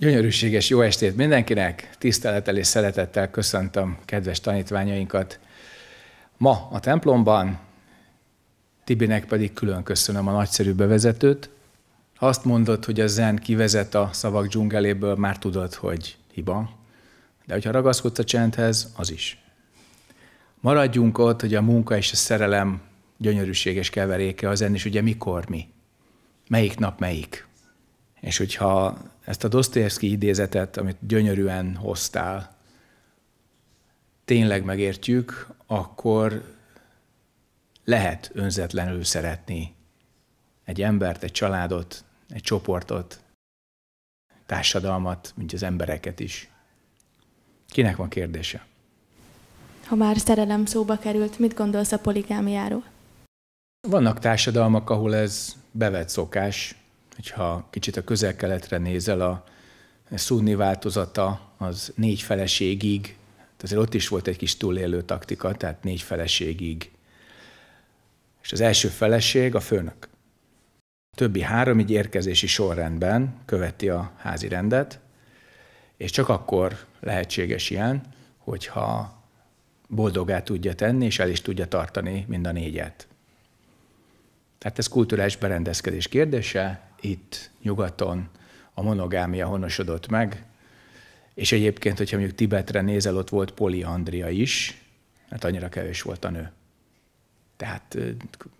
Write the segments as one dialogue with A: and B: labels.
A: Gyönyörűséges jó estét mindenkinek! Tisztelettel és szeretettel köszöntöm kedves tanítványainkat ma a templomban, Tibinek pedig külön köszönöm a nagyszerű bevezetőt. Ha azt mondod, hogy a zen kivezet a szavak dzsungeléből, már tudod, hogy hiba. De hogyha ragaszkodsz a csendhez, az is. Maradjunk ott, hogy a munka és a szerelem gyönyörűséges keveréke a zen, és ugye mikor mi? Melyik nap melyik? És hogyha ezt a Dostoyevsky idézetet, amit gyönyörűen hoztál, tényleg megértjük, akkor lehet önzetlenül szeretni egy embert, egy családot, egy csoportot, társadalmat, mint az embereket is. Kinek van kérdése?
B: Ha már szerelem szóba került, mit gondolsz a poligámiáról?
A: Vannak társadalmak, ahol ez bevett szokás, hogyha kicsit a közel-keletre nézel, a szunni változata az négy feleségig, hát azért ott is volt egy kis túlélő taktika, tehát négy feleségig. És az első feleség a főnök. A többi három így érkezési sorrendben követi a házi rendet, és csak akkor lehetséges ilyen, hogyha boldogá tudja tenni, és el is tudja tartani mind a négyet. Tehát ez kulturális berendezkedés kérdése, itt nyugaton a monogámia honosodott meg, és egyébként, hogyha mondjuk Tibetre nézel, ott volt poliandria is, mert hát annyira kevés volt a nő. Tehát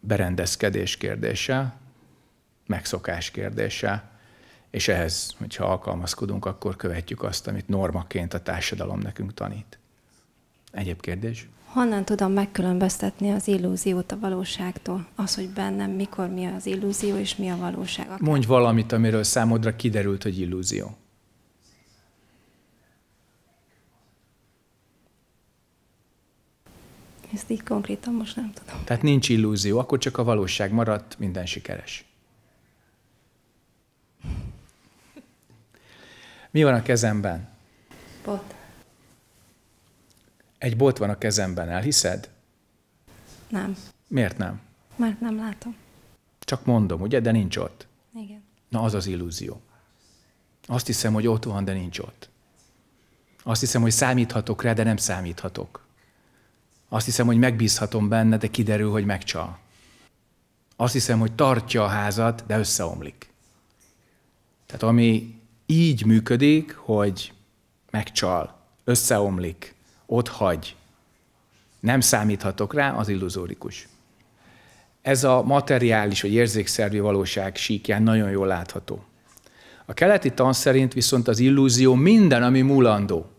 A: berendezkedés kérdése, megszokás kérdése, és ehhez, hogyha alkalmazkodunk, akkor követjük azt, amit normaként a társadalom nekünk tanít. Egyéb kérdés?
B: Honnan tudom megkülönböztetni az illúziót a valóságtól? Az, hogy bennem mikor mi az illúzió, és mi a valóság? Akár.
A: Mondj valamit, amiről számodra kiderült, hogy illúzió.
B: Ezt így konkrétan most nem tudom.
A: Tehát nincs illúzió, akkor csak a valóság maradt, minden sikeres. Mi van a kezemben? Pot. Egy bolt van a kezemben, elhiszed? Nem. Miért nem?
B: Mert nem látom.
A: Csak mondom, ugye, de nincs ott. Igen. Na, az az illúzió. Azt hiszem, hogy ott van, de nincs ott. Azt hiszem, hogy számíthatok rá, de nem számíthatok. Azt hiszem, hogy megbízhatom benne, de kiderül, hogy megcsal. Azt hiszem, hogy tartja a házat, de összeomlik. Tehát ami így működik, hogy megcsal, összeomlik, ott hagy. Nem számíthatok rá, az illuzórikus. Ez a materiális vagy érzékszervi valóság síkján nagyon jól látható. A keleti tan szerint viszont az illúzió minden, ami mulandó.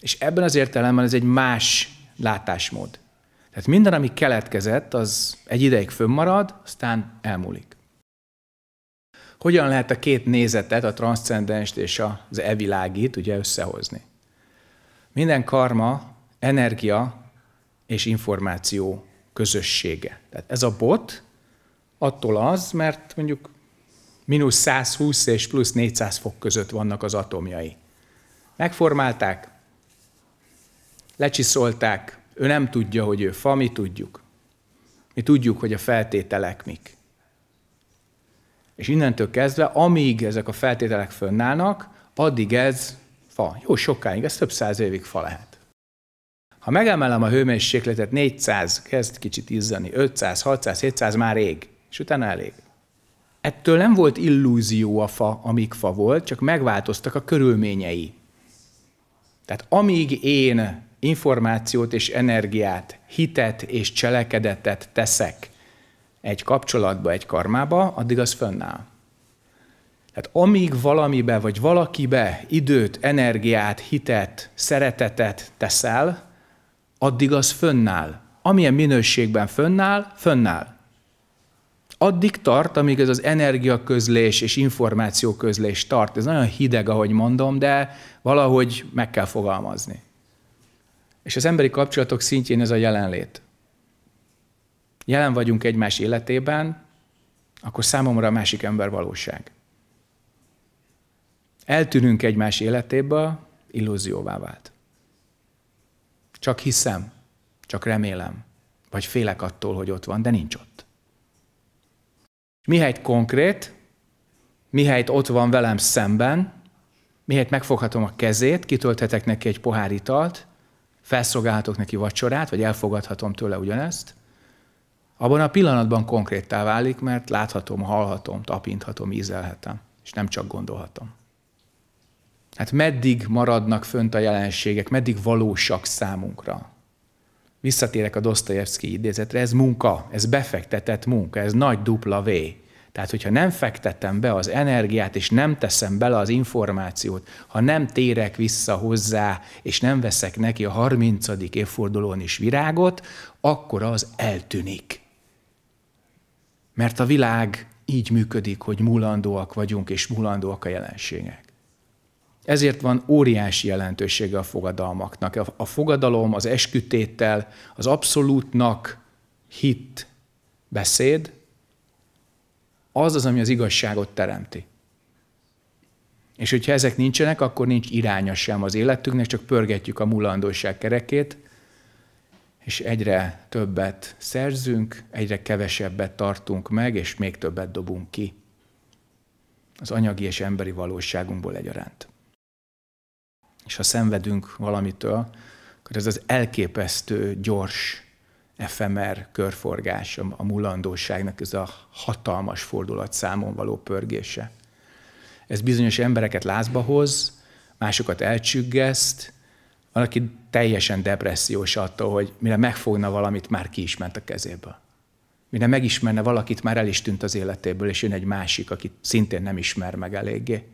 A: És ebben az értelemben ez egy más látásmód. Tehát minden, ami keletkezett, az egy ideig fönnmarad, aztán elmúlik. Hogyan lehet a két nézetet, a transzcendenst és az evilágit ugye összehozni? Minden karma, energia és információ közössége. Tehát ez a bot attól az, mert mondjuk mínusz 120 és plusz 400 fok között vannak az atomjai. Megformálták, lecsiszolták, ő nem tudja, hogy ő fa, mi tudjuk. Mi tudjuk, hogy a feltételek mik. És innentől kezdve, amíg ezek a feltételek fönnállnak, addig ez fa. Jó sokáig, ez több száz évig fa lehet. Ha megemelem a hőmérsékletet, 400 kezd kicsit izzani, 500, 600, 700 már rég, és utána elég. Ettől nem volt illúzió a fa, amíg fa volt, csak megváltoztak a körülményei. Tehát amíg én információt és energiát, hitet és cselekedetet teszek egy kapcsolatba, egy karmába, addig az fönnáll. Tehát amíg valamibe vagy valakibe időt, energiát, hitet, szeretetet teszel, addig az fönnáll. Amilyen minőségben fönnáll, fönnáll. Addig tart, amíg ez az energiaközlés és információközlés tart. Ez nagyon hideg, ahogy mondom, de valahogy meg kell fogalmazni. És az emberi kapcsolatok szintjén ez a jelenlét. Jelen vagyunk egymás életében, akkor számomra a másik ember valóság eltűnünk egymás életéből, illúzióvá vált. Csak hiszem, csak remélem, vagy félek attól, hogy ott van, de nincs ott. Mihelyt konkrét, mihelyt ott van velem szemben, mihelyt megfoghatom a kezét, kitölthetek neki egy pohár italt, felszolgálhatok neki vacsorát, vagy elfogadhatom tőle ugyanezt, abban a pillanatban konkréttá válik, mert láthatom, hallhatom, tapinthatom, ízelhetem, és nem csak gondolhatom. Hát meddig maradnak fönt a jelenségek, meddig valósak számunkra? Visszatérek a Dostoyevsky idézetre, ez munka, ez befektetett munka, ez nagy dupla V. Tehát, hogyha nem fektetem be az energiát, és nem teszem bele az információt, ha nem térek vissza hozzá, és nem veszek neki a 30. évfordulón is virágot, akkor az eltűnik. Mert a világ így működik, hogy mulandóak vagyunk, és mulandóak a jelenségek. Ezért van óriási jelentősége a fogadalmaknak. A fogadalom, az eskütétel, az abszolútnak hit beszéd, az az, ami az igazságot teremti. És hogyha ezek nincsenek, akkor nincs iránya sem az életünknek, csak pörgetjük a mulandóság kerekét, és egyre többet szerzünk, egyre kevesebbet tartunk meg, és még többet dobunk ki az anyagi és emberi valóságunkból egyaránt és ha szenvedünk valamitől, akkor ez az elképesztő gyors, efemer körforgás, a mulandóságnak ez a hatalmas fordulatszámon való pörgése. Ez bizonyos embereket lázba hoz, másokat elcsüggeszt, valaki aki teljesen depressziós attól, hogy mire megfogna valamit, már ki is ment a kezéből. Mire megismerne valakit, már el is tűnt az életéből, és jön egy másik, akit szintén nem ismer meg eléggé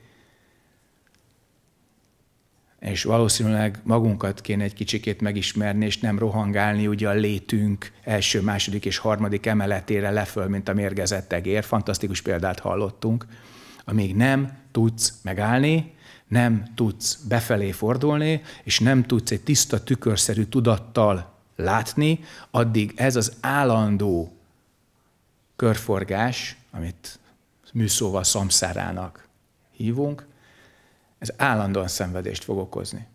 A: és valószínűleg magunkat kéne egy kicsikét megismerni, és nem rohangálni ugye a létünk első, második és harmadik emeletére leföl, mint a mérgezett egér. Fantasztikus példát hallottunk. Amíg nem tudsz megállni, nem tudsz befelé fordulni, és nem tudsz egy tiszta tükörszerű tudattal látni, addig ez az állandó körforgás, amit műszóval szamszárának hívunk, ez állandóan szenvedést fog okozni.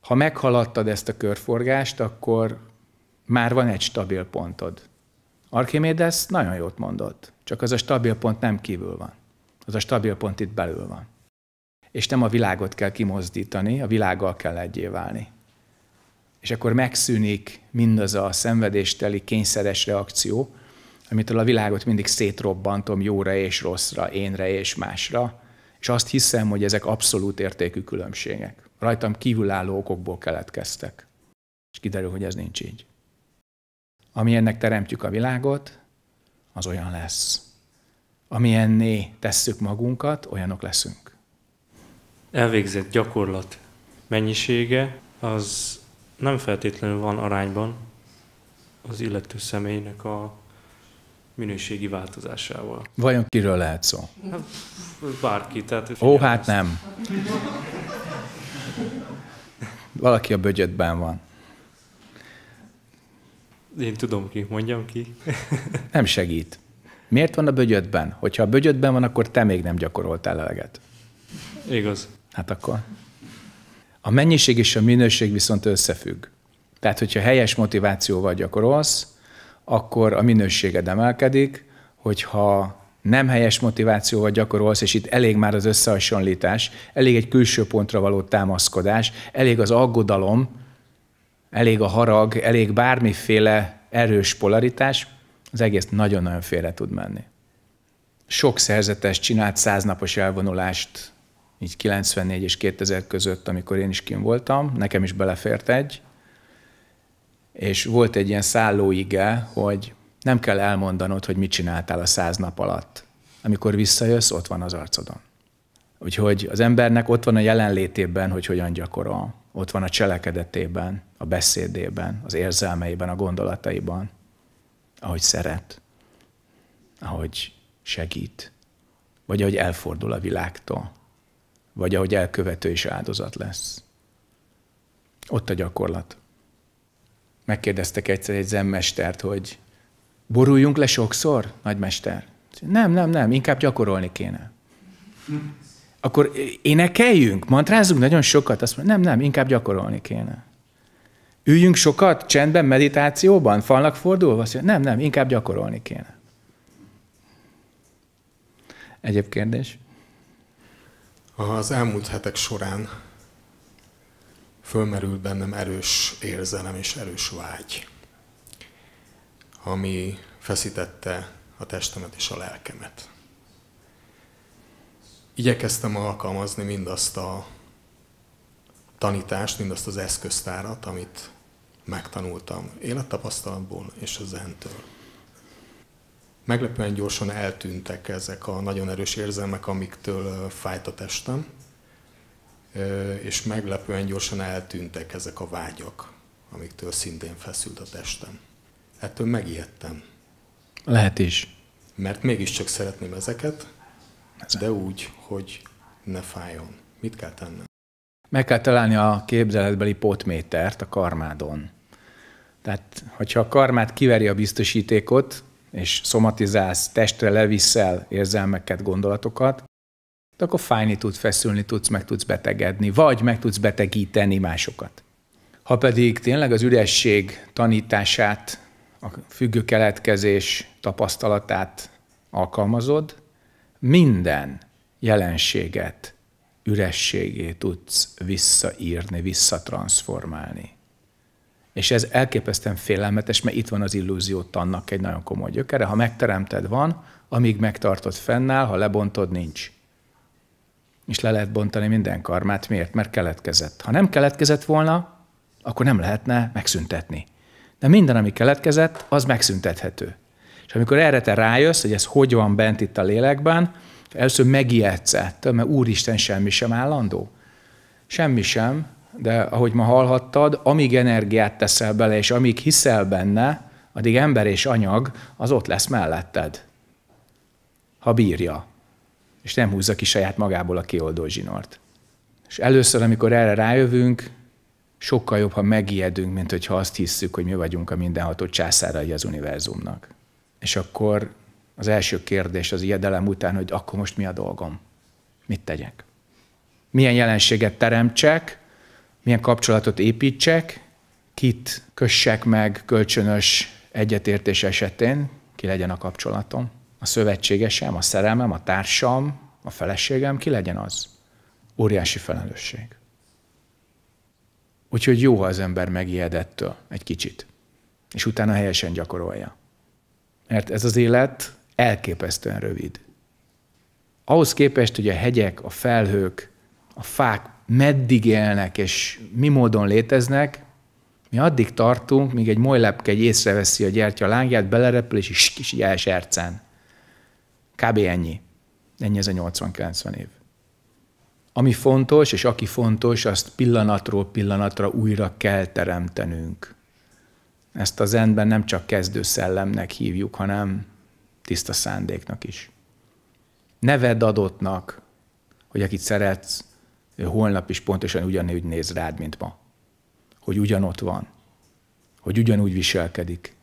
A: Ha meghaladtad ezt a körforgást, akkor már van egy stabil pontod. Archimedes nagyon jót mondott, csak az a stabil pont nem kívül van. Az a stabil pont itt belül van. És nem a világot kell kimozdítani, a világgal kell egyé válni. És akkor megszűnik mindaz a szenvedésteli, kényszeres reakció, amitől a világot mindig szétrobbantom jóra és rosszra, énre és másra, és azt hiszem, hogy ezek abszolút értékű különbségek. Rajtam kívülálló okokból keletkeztek. És kiderül, hogy ez nincs így. ennek teremtjük a világot, az olyan lesz. Ami enné tesszük magunkat, olyanok leszünk.
C: Elvégzett gyakorlat mennyisége az nem feltétlenül van arányban az illető személynek a minőségi változásával.
A: Vajon kiről lehet szó? Hát, bárki. Tehát Ó, hát ezt. nem. Valaki a bögyötben van.
C: Én tudom ki, mondjam ki.
A: nem segít. Miért van a bögyötben? Hogyha a bögyötben van, akkor te még nem gyakoroltál eleget. Igaz. Hát akkor. A mennyiség és a minőség viszont összefügg. Tehát, hogyha helyes motivációval gyakorolsz, akkor a minőséged emelkedik, hogyha nem helyes motivációval gyakorolsz, és itt elég már az összehasonlítás, elég egy külső pontra való támaszkodás, elég az aggodalom, elég a harag, elég bármiféle erős polaritás, az egész nagyon-nagyon félre tud menni. Sok szerzetes csinált száznapos elvonulást így 94 és 2000 között, amikor én is kim voltam, nekem is belefért egy, és volt egy ilyen szállóige, hogy nem kell elmondanod, hogy mit csináltál a száz nap alatt. Amikor visszajössz, ott van az arcodon. Úgyhogy az embernek ott van a jelenlétében, hogy hogyan gyakorol. Ott van a cselekedetében, a beszédében, az érzelmeiben, a gondolataiban, ahogy szeret, ahogy segít, vagy ahogy elfordul a világtól, vagy ahogy elkövető és áldozat lesz. Ott a gyakorlat megkérdeztek egyszer egy zenmestert, hogy boruljunk le sokszor, nagymester? Nem, nem, nem, inkább gyakorolni kéne. Akkor énekeljünk, Mantrázunk nagyon sokat, azt mondja, nem, nem, inkább gyakorolni kéne. Üljünk sokat csendben, meditációban, falnak fordulva, azt mondja, nem, nem, inkább gyakorolni kéne. Egyéb kérdés?
D: Az elmúlt hetek során fölmerül bennem erős érzelem és erős vágy, ami feszítette a testemet és a lelkemet. Igyekeztem alkalmazni mindazt a tanítást, mindazt az eszköztárat, amit megtanultam élettapasztalatból és a zentől. Meglepően gyorsan eltűntek ezek a nagyon erős érzelmek, amiktől fájt a testem, és meglepően gyorsan eltűntek ezek a vágyak, amiktől szintén feszült a testem. Ettől megijedtem. Lehet is. Mert mégiscsak szeretném ezeket, de úgy, hogy ne fájjon. Mit kell tennem?
A: Meg kell találni a képzeletbeli potmétert a karmádon. Tehát, hogyha a karmát kiveri a biztosítékot, és szomatizálsz, testre leviszel érzelmeket, gondolatokat, de akkor fájni tudsz, feszülni tudsz, meg tudsz betegedni, vagy meg tudsz betegíteni másokat. Ha pedig tényleg az üresség tanítását, a függő keletkezés tapasztalatát alkalmazod, minden jelenséget ürességé tudsz visszaírni, visszatranszformálni. És ez elképesztően félelmetes, mert itt van az illúzió annak egy nagyon komoly gyökere. Ha megteremted, van, amíg megtartod fennáll, ha lebontod, nincs és le lehet bontani minden karmát. Miért? Mert keletkezett. Ha nem keletkezett volna, akkor nem lehetne megszüntetni. De minden, ami keletkezett, az megszüntethető. És amikor erre te rájössz, hogy ez hogy van bent itt a lélekben, először megijedsz mert Úristen semmi sem állandó. Semmi sem, de ahogy ma hallhattad, amíg energiát teszel bele, és amíg hiszel benne, addig ember és anyag az ott lesz melletted. Ha bírja és nem húzza ki saját magából a kioldó zsinort. És először, amikor erre rájövünk, sokkal jobb, ha megijedünk, mint hogyha azt hisszük, hogy mi vagyunk a mindenható császárai az univerzumnak. És akkor az első kérdés az ijedelem után, hogy akkor most mi a dolgom? Mit tegyek? Milyen jelenséget teremtsek? Milyen kapcsolatot építsek? Kit kössek meg kölcsönös egyetértés esetén? Ki legyen a kapcsolatom? a szövetségesem, a szerelmem, a társam, a feleségem, ki legyen az? Óriási felelősség. Úgyhogy jó, ha az ember megijedettől egy kicsit, és utána helyesen gyakorolja. Mert ez az élet elképesztően rövid. Ahhoz képest, hogy a hegyek, a felhők, a fák meddig élnek és mi módon léteznek, mi addig tartunk, míg egy molylepke egy észreveszi a gyertya lángját, belerepül, és is, kis is elsercen. Kb. ennyi. Ennyi ez a 80-90 év. Ami fontos, és aki fontos, azt pillanatról pillanatra újra kell teremtenünk. Ezt az endben nem csak kezdő szellemnek hívjuk, hanem tiszta szándéknak is. Neved adottnak, hogy akit szeretsz, ő holnap is pontosan ugyanúgy néz rád, mint ma. Hogy ugyanott van. Hogy ugyanúgy viselkedik.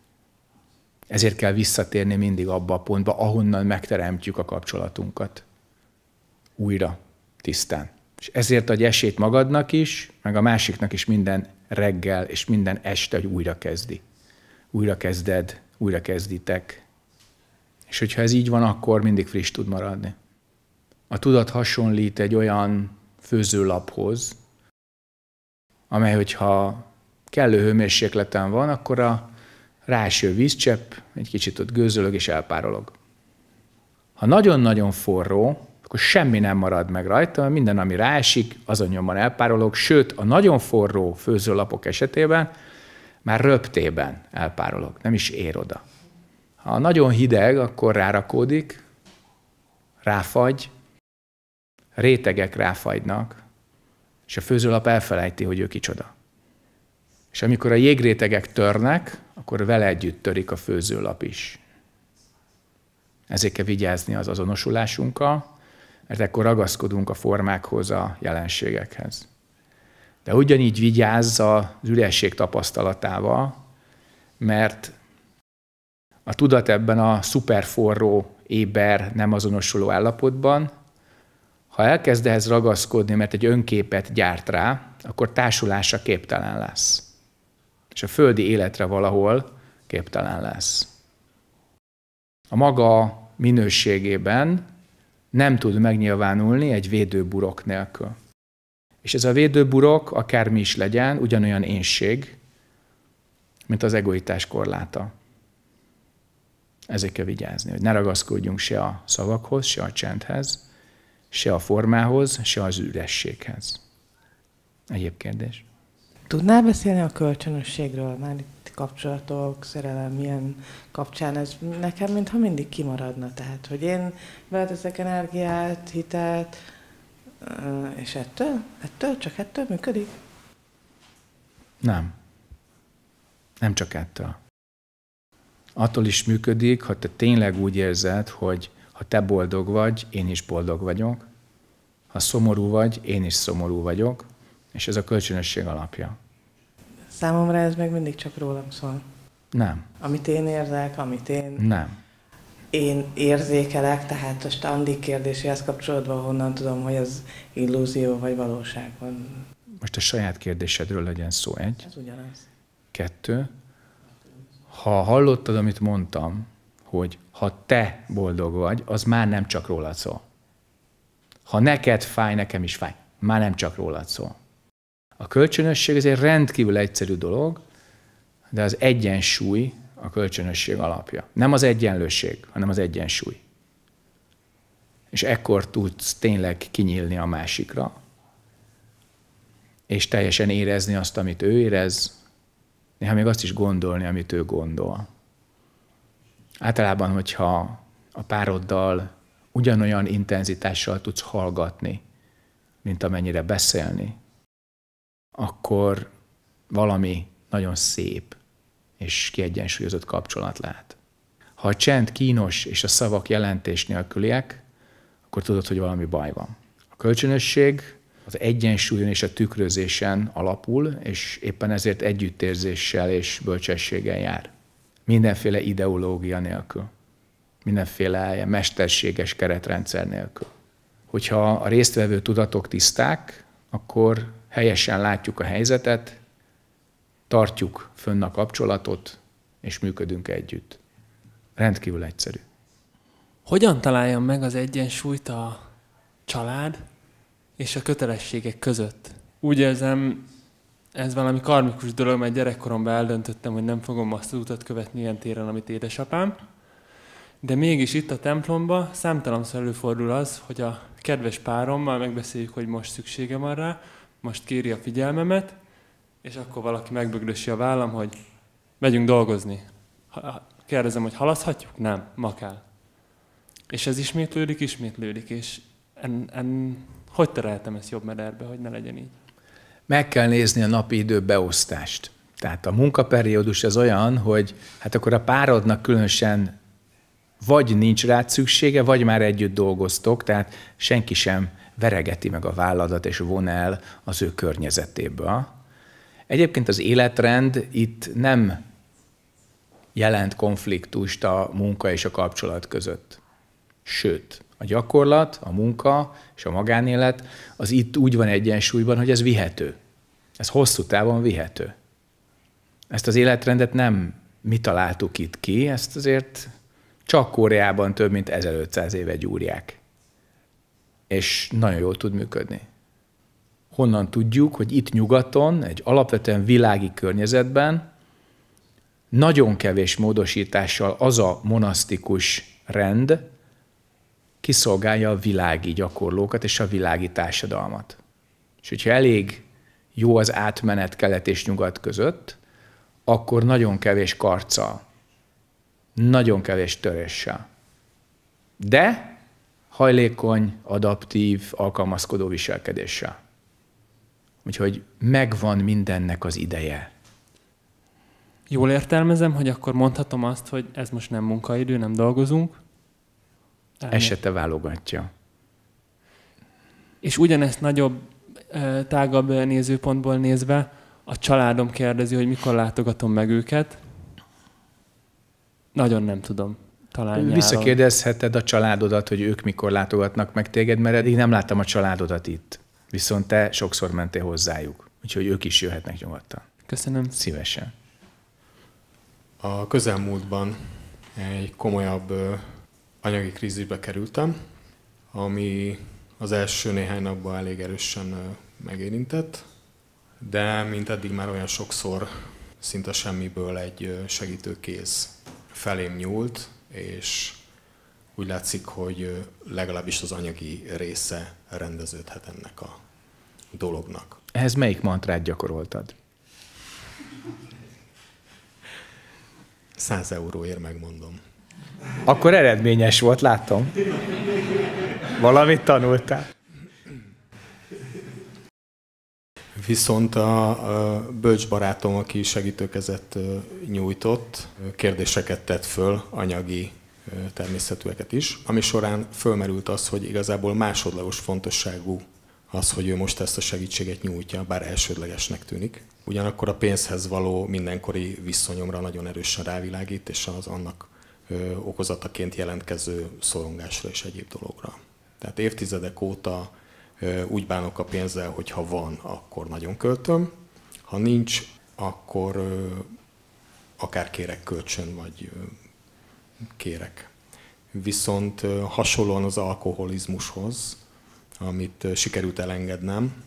A: Ezért kell visszatérni mindig abba a pontba, ahonnan megteremtjük a kapcsolatunkat. Újra, tisztán. És ezért adj esélyt magadnak is, meg a másiknak is minden reggel és minden este, hogy újra kezdi. Újra kezded, újra kezditek. És hogyha ez így van, akkor mindig friss tud maradni. A tudat hasonlít egy olyan főzőlaphoz, amely, hogyha kellő hőmérsékleten van, akkor a ráső vízcsepp, egy kicsit ott gőzölög és elpárolog. Ha nagyon-nagyon forró, akkor semmi nem marad meg rajta, mert minden, ami ráesik, azon nyomban elpárolog, sőt, a nagyon forró főzőlapok esetében már röptében elpárolog, nem is ér oda. Ha nagyon hideg, akkor rárakódik, ráfagy, rétegek ráfagynak, és a főzőlap elfelejti, hogy ő kicsoda. És amikor a jégrétegek törnek, akkor vele együtt törik a főzőlap is. Ezért kell vigyázni az azonosulásunkkal, mert ekkor ragaszkodunk a formákhoz, a jelenségekhez. De ugyanígy vigyázz az üresség tapasztalatával, mert a tudat ebben a szuperforró, éber, nem azonosuló állapotban, ha elkezd ehhez ragaszkodni, mert egy önképet gyárt rá, akkor társulása képtelen lesz és a földi életre valahol képtelen lesz. A maga minőségében nem tud megnyilvánulni egy védőburok nélkül. És ez a védőburok, akármi is legyen, ugyanolyan énség, mint az egoitás korláta. kell vigyázni, hogy ne ragaszkodjunk se a szavakhoz, se a csendhez, se a formához, se az ürességhez. Egyéb kérdés?
B: Tudnál beszélni a kölcsönösségről, már itt kapcsolatok, szerelem, milyen kapcsán ez nekem, mintha mindig kimaradna. Tehát, hogy én beleteszek energiát, hitet, és ettől? Ettől? Csak ettől működik?
A: Nem. Nem csak ettől. Attól is működik, ha te tényleg úgy érzed, hogy ha te boldog vagy, én is boldog vagyok, ha szomorú vagy, én is szomorú vagyok, és ez a kölcsönösség alapja.
B: Számomra ez meg mindig csak rólam szól. Nem. Amit én érzek, amit én... Nem. Én érzékelek, tehát most standi kérdéséhez kapcsolódva honnan tudom, hogy az illúzió vagy valóság van.
A: Most a saját kérdésedről legyen szó egy. Ez ugyanaz. Kettő. Ha hallottad, amit mondtam, hogy ha te boldog vagy, az már nem csak rólad szól. Ha neked fáj, nekem is fáj. Már nem csak rólad szól. A kölcsönösség egy rendkívül egyszerű dolog, de az egyensúly a kölcsönösség alapja. Nem az egyenlőség, hanem az egyensúly. És ekkor tudsz tényleg kinyílni a másikra, és teljesen érezni azt, amit ő érez, néha még azt is gondolni, amit ő gondol. Általában, hogyha a pároddal ugyanolyan intenzitással tudsz hallgatni, mint amennyire beszélni, akkor valami nagyon szép és kiegyensúlyozott kapcsolat lehet. Ha a csend kínos és a szavak jelentés nélküliek, akkor tudod, hogy valami baj van. A kölcsönösség az egyensúlyon és a tükrözésen alapul, és éppen ezért együttérzéssel és bölcsességgel jár. Mindenféle ideológia nélkül, mindenféle mesterséges keretrendszer nélkül. Hogyha a résztvevő tudatok tiszták, akkor helyesen látjuk a helyzetet, tartjuk fönn a kapcsolatot, és működünk együtt. Rendkívül egyszerű.
C: Hogyan találjam meg az egyensúlyt a család és a kötelességek között? Úgy érzem, ez valami karmikus dolog, mert gyerekkoromban eldöntöttem, hogy nem fogom azt az utat követni ilyen téren, amit édesapám. De mégis itt a templomba számtalanszor előfordul az, hogy a kedves párommal megbeszéljük, hogy most szüksége van rá, most kéri a figyelmemet, és akkor valaki megbögdösi a vállam, hogy megyünk dolgozni. Kérdezem, hogy halaszhatjuk? Nem, ma kell. És ez ismétlődik, ismétlődik, és en, en, hogy tereltem ezt jobb mederbe, hogy ne legyen így?
A: Meg kell nézni a napi idő beosztást. Tehát a munkaperiódus az olyan, hogy hát akkor a párodnak különösen vagy nincs rá szüksége, vagy már együtt dolgoztok, tehát senki sem veregeti meg a válladat és von el az ő környezetéből. Egyébként az életrend itt nem jelent konfliktust a munka és a kapcsolat között. Sőt, a gyakorlat, a munka és a magánélet az itt úgy van egyensúlyban, hogy ez vihető. Ez hosszú távon vihető. Ezt az életrendet nem mi találtuk itt ki, ezt azért csak Kóreában több mint 1500 éve gyúrják és nagyon jól tud működni. Honnan tudjuk, hogy itt nyugaton, egy alapvetően világi környezetben nagyon kevés módosítással az a monasztikus rend kiszolgálja a világi gyakorlókat és a világi társadalmat. És hogyha elég jó az átmenet kelet és nyugat között, akkor nagyon kevés karca, nagyon kevés töréssel. De hajlékony, adaptív, alkalmazkodó viselkedéssel. Úgyhogy megvan mindennek az ideje.
C: Jól értelmezem, hogy akkor mondhatom azt, hogy ez most nem munkaidő, nem dolgozunk?
A: Elmény. Esete válogatja.
C: És ugyanezt nagyobb, tágabb nézőpontból nézve, a családom kérdezi, hogy mikor látogatom meg őket.
A: Nagyon nem tudom talán nyáron. Visszakérdezheted a családodat, hogy ők mikor látogatnak meg téged, mert eddig nem láttam a családodat itt. Viszont te sokszor mentél
D: hozzájuk,
A: úgyhogy ők is jöhetnek nyugodtan. Köszönöm. Szívesen.
D: A közelmúltban egy komolyabb anyagi krízisbe kerültem, ami az első néhány napban elég erősen megérintett, de mint eddig már olyan sokszor szinte semmiből egy segítő kéz felém nyúlt, és úgy látszik, hogy legalábbis az anyagi része rendeződhet ennek a dolognak.
A: Ehhez melyik mantrát gyakoroltad?
D: 100 euróért megmondom. Akkor eredményes volt, látom. Valamit tanultál. Viszont a, bölcs barátom, aki segítőkezet nyújtott, kérdéseket tett föl, anyagi természetűeket is, ami során fölmerült az, hogy igazából másodlagos fontosságú az, hogy ő most ezt a segítséget nyújtja, bár elsődlegesnek tűnik. Ugyanakkor a pénzhez való mindenkori viszonyomra nagyon erősen rávilágít, és az annak okozataként jelentkező szorongásra és egyéb dologra. Tehát évtizedek óta úgy bánok a pénzzel, hogy ha van, akkor nagyon költöm, ha nincs, akkor akár kérek kölcsön, vagy kérek. Viszont hasonlóan az alkoholizmushoz, amit sikerült elengednem,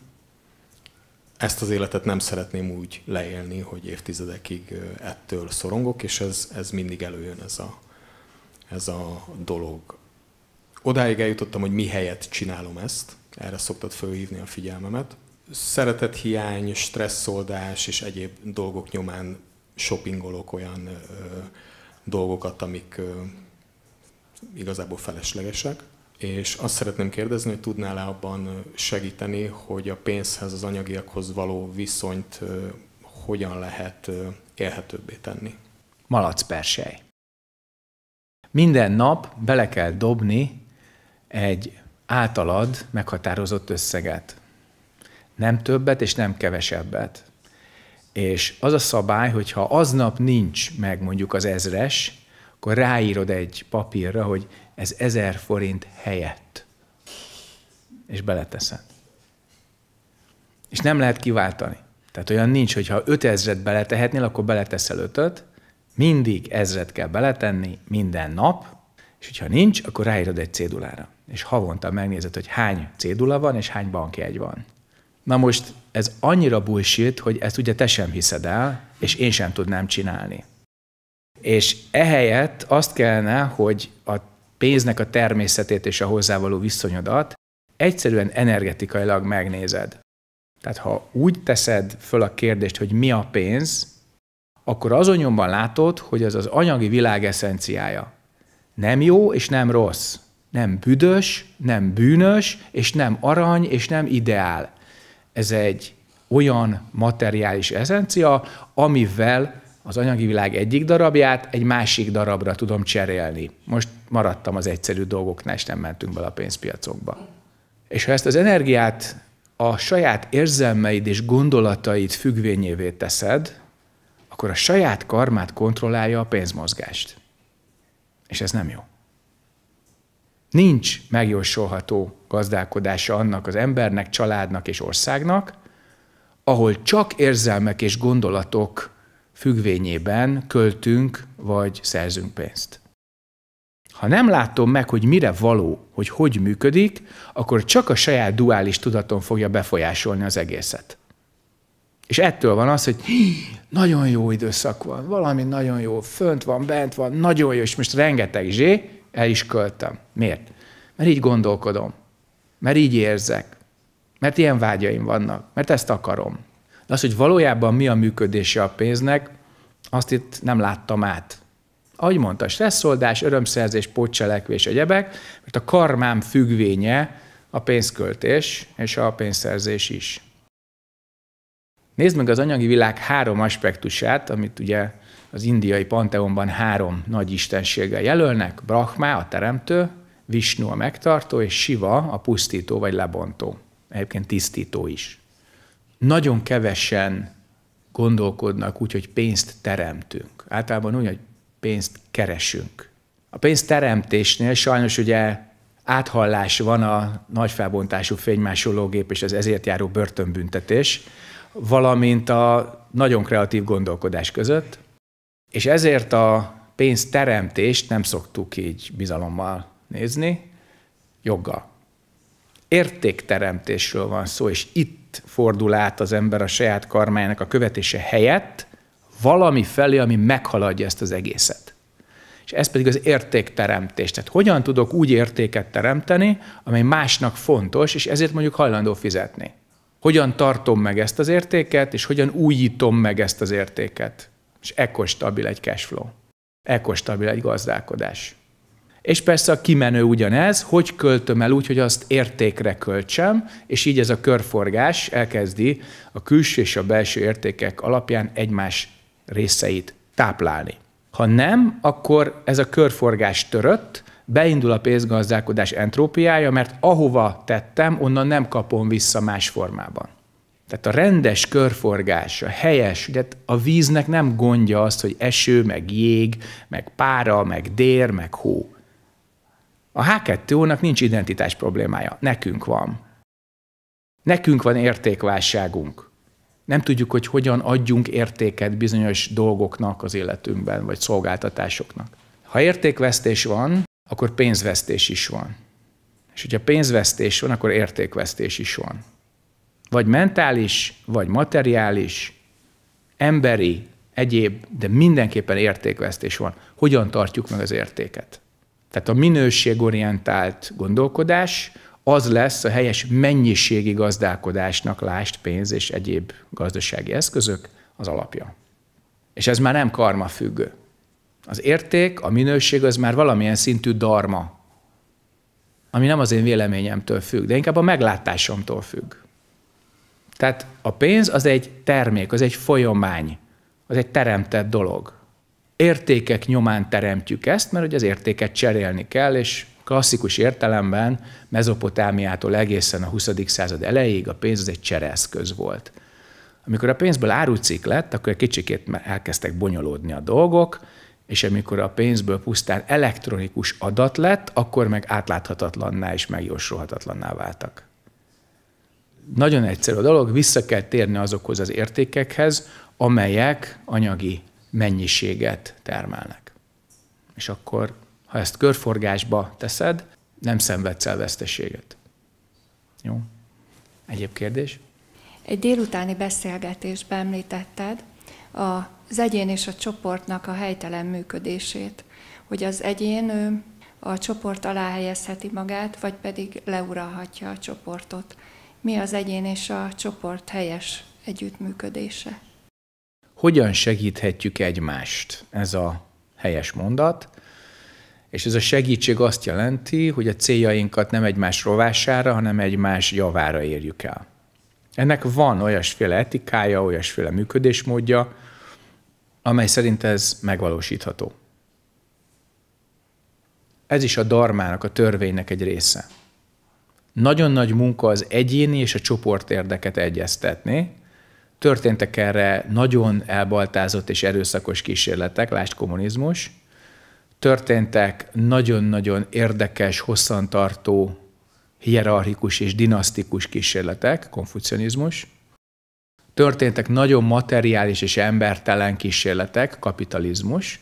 D: ezt az életet nem szeretném úgy leélni, hogy évtizedekig ettől szorongok, és ez, ez mindig előjön ez a, ez a dolog. Odáig eljutottam, hogy mi helyett csinálom ezt, erre szoktad fölhívni a figyelmemet. hiány, stresszoldás és egyéb dolgok nyomán shoppingolok olyan ö, dolgokat, amik ö, igazából feleslegesek. És azt szeretném kérdezni, hogy tudnál-e abban segíteni, hogy a pénzhez, az anyagiakhoz való viszonyt ö, hogyan lehet ö, élhetőbbé tenni?
A: Malacpersely. Minden nap bele kell dobni egy általad meghatározott összeget. Nem többet és nem kevesebbet. És az a szabály, hogy ha aznap nincs meg mondjuk az ezres, akkor ráírod egy papírra, hogy ez ezer forint helyett. És beleteszed. És nem lehet kiváltani. Tehát olyan nincs, hogy ha öt et beletehetnél, akkor beleteszel ötöt, mindig ezret kell beletenni minden nap, és hogyha nincs, akkor ráírod egy cédulára. És havonta megnézed, hogy hány cédula van, és hány bankjegy van. Na most ez annyira bullshit, hogy ezt ugye te sem hiszed el, és én sem tudnám csinálni. És ehelyett azt kellene, hogy a pénznek a természetét és a hozzávaló viszonyodat egyszerűen energetikailag megnézed. Tehát ha úgy teszed föl a kérdést, hogy mi a pénz, akkor azon nyomban látod, hogy az az anyagi világ eszenciája. Nem jó és nem rossz. Nem büdös, nem bűnös, és nem arany, és nem ideál. Ez egy olyan materiális eszencia, amivel az anyagi világ egyik darabját egy másik darabra tudom cserélni. Most maradtam az egyszerű dolgoknál, és nem mentünk bele a pénzpiacokba. És ha ezt az energiát a saját érzelmeid és gondolataid függvényévé teszed, akkor a saját karmát kontrollálja a pénzmozgást. És ez nem jó. Nincs megjósolható gazdálkodása annak az embernek, családnak és országnak, ahol csak érzelmek és gondolatok függvényében költünk vagy szerzünk pénzt. Ha nem látom meg, hogy mire való, hogy hogy működik, akkor csak a saját duális tudatom fogja befolyásolni az egészet. És ettől van az, hogy nagyon jó időszak van, valami nagyon jó, fönt van, bent van, nagyon jó, és most rengeteg zsé, el is költem. Miért? Mert így gondolkodom, mert így érzek, mert ilyen vágyaim vannak, mert ezt akarom. De az, hogy valójában mi a működése a pénznek, azt itt nem láttam át. Ahogy mondta, stresszoldás, örömszerzés, pótcselekvés, egyebek, mert a karmám függvénye a pénzköltés és a pénzszerzés is. Nézd meg az anyagi világ három aspektusát, amit ugye az indiai panteonban három nagy istenséggel jelölnek, Brahma a teremtő, Vishnu a megtartó, és Shiva a pusztító vagy lebontó. Egyébként tisztító is. Nagyon kevesen gondolkodnak úgy, hogy pénzt teremtünk. Általában úgy, hogy pénzt keresünk. A pénzteremtésnél sajnos ugye áthallás van a nagy felbontású fénymásológép és az ezért járó börtönbüntetés, valamint a nagyon kreatív gondolkodás között, és ezért a pénzteremtést nem szoktuk így bizalommal nézni, joggal. Értékteremtésről van szó, és itt fordul át az ember a saját karmájának a követése helyett valami felé, ami meghaladja ezt az egészet. És ez pedig az értékteremtés. Tehát hogyan tudok úgy értéket teremteni, amely másnak fontos, és ezért mondjuk hajlandó fizetni hogyan tartom meg ezt az értéket, és hogyan újítom meg ezt az értéket. És ekkor stabil egy cashflow. Ekkor stabil egy gazdálkodás. És persze a kimenő ugyanez, hogy költöm el úgy, hogy azt értékre költsem, és így ez a körforgás elkezdi a külső és a belső értékek alapján egymás részeit táplálni. Ha nem, akkor ez a körforgás törött, beindul a pénzgazdálkodás entrópiája, mert ahova tettem, onnan nem kapom vissza más formában. Tehát a rendes körforgás, a helyes, de hát a víznek nem gondja azt, hogy eső, meg jég, meg pára, meg dér, meg hó. A H2O-nak nincs identitás problémája, nekünk van. Nekünk van értékválságunk. Nem tudjuk, hogy hogyan adjunk értéket bizonyos dolgoknak az életünkben, vagy szolgáltatásoknak. Ha értékvesztés van, akkor pénzvesztés is van. És hogyha pénzvesztés van, akkor értékvesztés is van. Vagy mentális, vagy materiális, emberi, egyéb, de mindenképpen értékvesztés van. Hogyan tartjuk meg az értéket? Tehát a minőségorientált gondolkodás az lesz a helyes mennyiségi gazdálkodásnak, lást pénz és egyéb gazdasági eszközök az alapja. És ez már nem karma függő. Az érték, a minőség az már valamilyen szintű darma, ami nem az én véleményemtől függ, de inkább a meglátásomtól függ. Tehát a pénz az egy termék, az egy folyamány, az egy teremtett dolog. Értékek nyomán teremtjük ezt, mert hogy az értéket cserélni kell, és klasszikus értelemben mezopotámiától egészen a 20. század elejéig a pénz az egy csereszköz volt. Amikor a pénzből árucik lett, akkor egy kicsikét elkezdtek bonyolódni a dolgok, és amikor a pénzből pusztán elektronikus adat lett, akkor meg átláthatatlanná és megjósolhatatlanná váltak. Nagyon egyszerű a dolog, vissza kell térni azokhoz az értékekhez, amelyek anyagi mennyiséget termelnek. És akkor, ha ezt körforgásba teszed, nem szenvedsz el veszteséget. Jó? Egyéb kérdés?
B: Egy délutáni beszélgetésben említetted, az egyén és a csoportnak a helytelen működését, hogy az egyén a csoport alá helyezheti magát, vagy pedig leuralhatja a csoportot. Mi az egyén és a csoport helyes együttműködése?
A: Hogyan segíthetjük egymást? Ez a helyes mondat. És ez a segítség azt jelenti, hogy a céljainkat nem egymás rovására, hanem egymás javára érjük el. Ennek van olyasféle etikája, olyasféle működésmódja, amely szerint ez megvalósítható. Ez is a darmának, a törvénynek egy része. Nagyon nagy munka az egyéni és a csoport érdeket egyeztetni. Történtek erre nagyon elbaltázott és erőszakos kísérletek, lásd kommunizmus. Történtek nagyon-nagyon érdekes, hosszantartó, hierarchikus és dinasztikus kísérletek, konfucianizmus történtek nagyon materiális és embertelen kísérletek, kapitalizmus.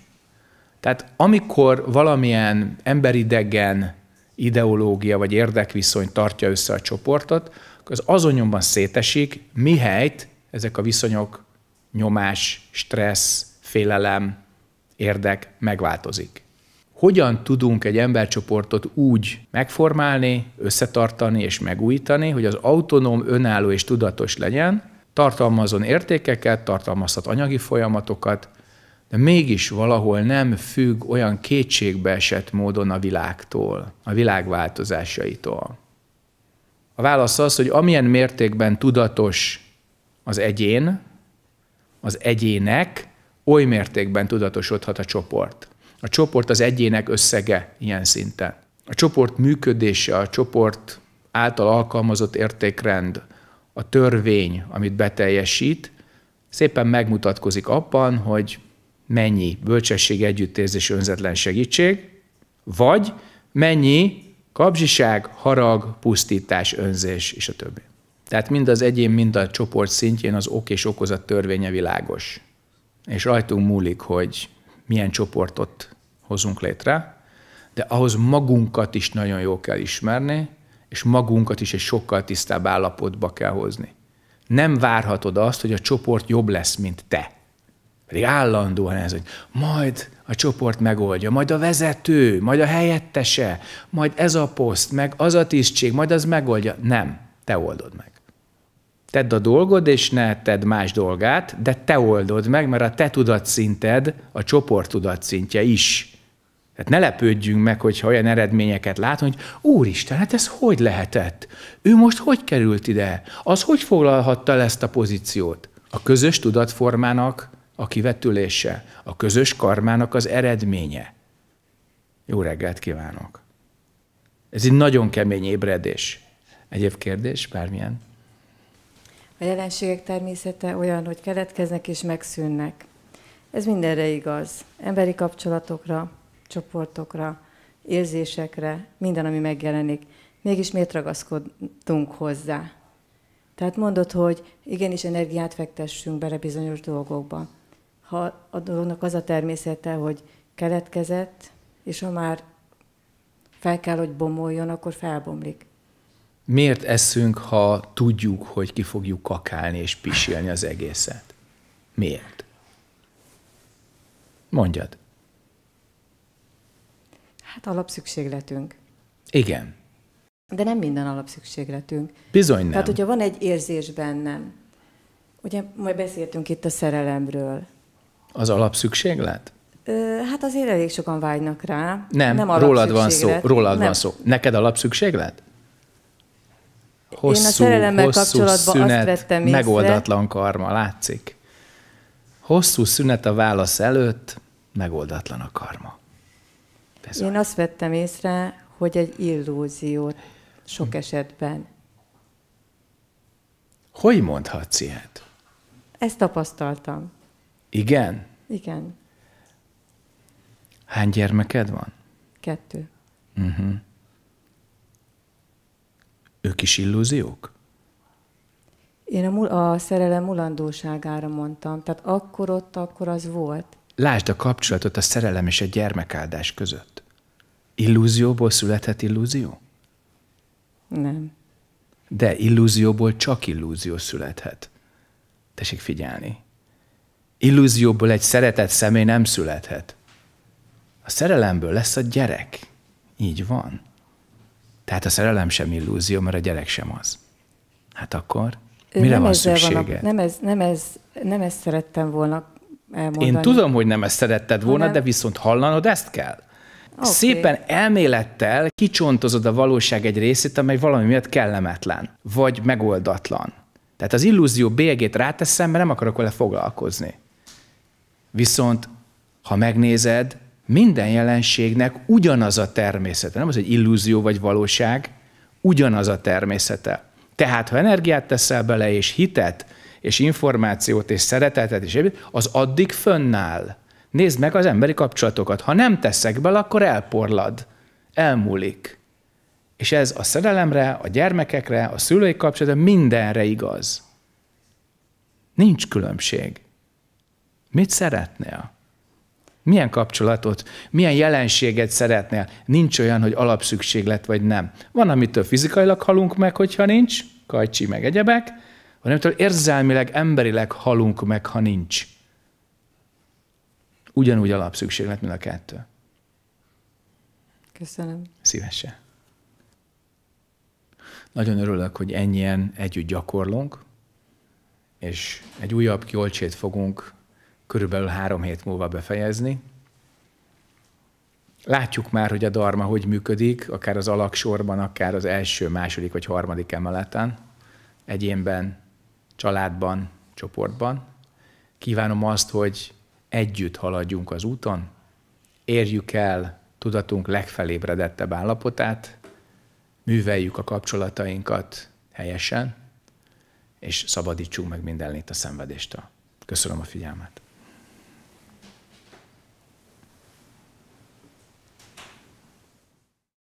A: Tehát amikor valamilyen emberidegen ideológia vagy érdekviszony tartja össze a csoportot, az azon nyomban szétesik, mihelyt ezek a viszonyok nyomás, stressz, félelem, érdek megváltozik. Hogyan tudunk egy embercsoportot úgy megformálni, összetartani és megújítani, hogy az autonóm, önálló és tudatos legyen, tartalmazon értékeket, tartalmazhat anyagi folyamatokat, de mégis valahol nem függ olyan kétségbeesett módon a világtól, a világ változásaitól. A válasz az, hogy amilyen mértékben tudatos az egyén, az egyének, oly mértékben tudatosodhat a csoport. A csoport az egyének összege ilyen szinten. A csoport működése, a csoport által alkalmazott értékrend, a törvény, amit beteljesít, szépen megmutatkozik abban, hogy mennyi bölcsesség, együttérzés, önzetlen segítség, vagy mennyi kapzsiság, harag, pusztítás, önzés és a többi. Tehát mind az egyén, mind a csoport szintjén az ok és okozat törvénye világos. És rajtunk múlik, hogy milyen csoportot hozunk létre, de ahhoz magunkat is nagyon jól kell ismerni, és magunkat is egy sokkal tisztább állapotba kell hozni. Nem várhatod azt, hogy a csoport jobb lesz, mint te. Pedig állandóan ez, hogy majd a csoport megoldja, majd a vezető, majd a helyettese, majd ez a poszt, meg az a tisztség, majd az megoldja. Nem, te oldod meg. Tedd a dolgod, és ne tedd más dolgát, de te oldod meg, mert a te tudatszinted a csoport tudatszintje is tehát ne lepődjünk meg, hogyha olyan eredményeket látunk, hogy úristen, hát ez hogy lehetett? Ő most hogy került ide? Az hogy foglalhatta el ezt a pozíciót? A közös tudatformának a kivetülése, a közös karmának az eredménye. Jó reggelt kívánok! Ez egy nagyon kemény ébredés. Egyéb kérdés, bármilyen?
B: A jelenségek természete olyan, hogy keletkeznek és megszűnnek. Ez mindenre igaz. Emberi kapcsolatokra, csoportokra, érzésekre, minden, ami megjelenik. Mégis miért ragaszkodunk hozzá? Tehát mondod, hogy igenis energiát fektessünk bele bizonyos dolgokba. Ha a dolognak az a természete, hogy keletkezett, és ha már fel kell, hogy bomoljon, akkor felbomlik.
A: Miért eszünk, ha tudjuk, hogy ki fogjuk kakálni és pisilni az egészet? Miért? Mondjad
B: hát alapszükségletünk. Igen. De nem minden alapszükségletünk.
A: Bizony nem. Tehát, hogyha
B: van egy érzés bennem, ugye majd beszéltünk itt a szerelemről.
A: Az alapszükséglet?
B: Ö, hát azért elég sokan vágynak rá. Nem, nem rólad van szó, rólad nem. van szó.
A: Neked alapszükséglet? Hosszú, Én a szerelemmel hosszú kapcsolatban szünet, azt vettem észre. megoldatlan karma, látszik. Hosszú szünet a válasz előtt, megoldatlan a karma.
B: Ez Én az. azt vettem észre, hogy egy illúziót sok hm. esetben.
A: Hogy mondhatsz ilyet?
B: Ezt tapasztaltam. Igen? Igen.
A: Hány gyermeked van? Kettő. Uh-huh. Ők is illúziók?
B: Én a, mul- a szerelem mulandóságára mondtam. Tehát akkor ott, akkor az volt.
A: Lásd a kapcsolatot a szerelem és a gyermekáldás között. Illúzióból születhet illúzió? Nem. De illúzióból csak illúzió születhet. Tessék figyelni. Illúzióból egy szeretett személy nem születhet. A szerelemből lesz a gyerek. Így van. Tehát a szerelem sem illúzió, mert a gyerek sem az. Hát akkor mire nem van szükséged? Van a,
B: nem, ez, nem, ez, nem ezt szerettem volna elmondani. Én tudom,
A: hogy nem ezt szeretted volna, Hanem... de viszont hallanod ezt kell. Okay. Szépen elmélettel kicsontozod a valóság egy részét, amely valami miatt kellemetlen, vagy megoldatlan. Tehát az illúzió bélyegét ráteszem, mert nem akarok vele foglalkozni. Viszont, ha megnézed, minden jelenségnek ugyanaz a természete. Nem az, egy illúzió vagy valóság, ugyanaz a természete. Tehát, ha energiát teszel bele és hitet, és információt, és szeretetet, és az addig fönnáll. Nézd meg az emberi kapcsolatokat. Ha nem teszek bele, akkor elporlad, elmúlik. És ez a szerelemre, a gyermekekre, a szülői kapcsolatra, mindenre igaz. Nincs különbség. Mit szeretnél? Milyen kapcsolatot, milyen jelenséget szeretnél? Nincs olyan, hogy alapszükséglet vagy nem. Van, amitől fizikailag halunk meg, hogyha nincs, kajcsi meg egyebek, hanem érzelmileg, emberileg halunk meg, ha nincs. Ugyanúgy alapszükséglet, mint a kettő. Köszönöm. Szívesen. Nagyon örülök, hogy ennyien együtt gyakorlunk, és egy újabb kiolcsét fogunk körülbelül három hét múlva befejezni. Látjuk már, hogy a darma hogy működik, akár az alaksorban, akár az első, második vagy harmadik emeleten, egyénben, családban, csoportban. Kívánom azt, hogy együtt haladjunk az úton, érjük el tudatunk legfelébredettebb állapotát, műveljük a kapcsolatainkat helyesen, és szabadítsunk meg mindenét a szenvedéstől. Köszönöm a figyelmet!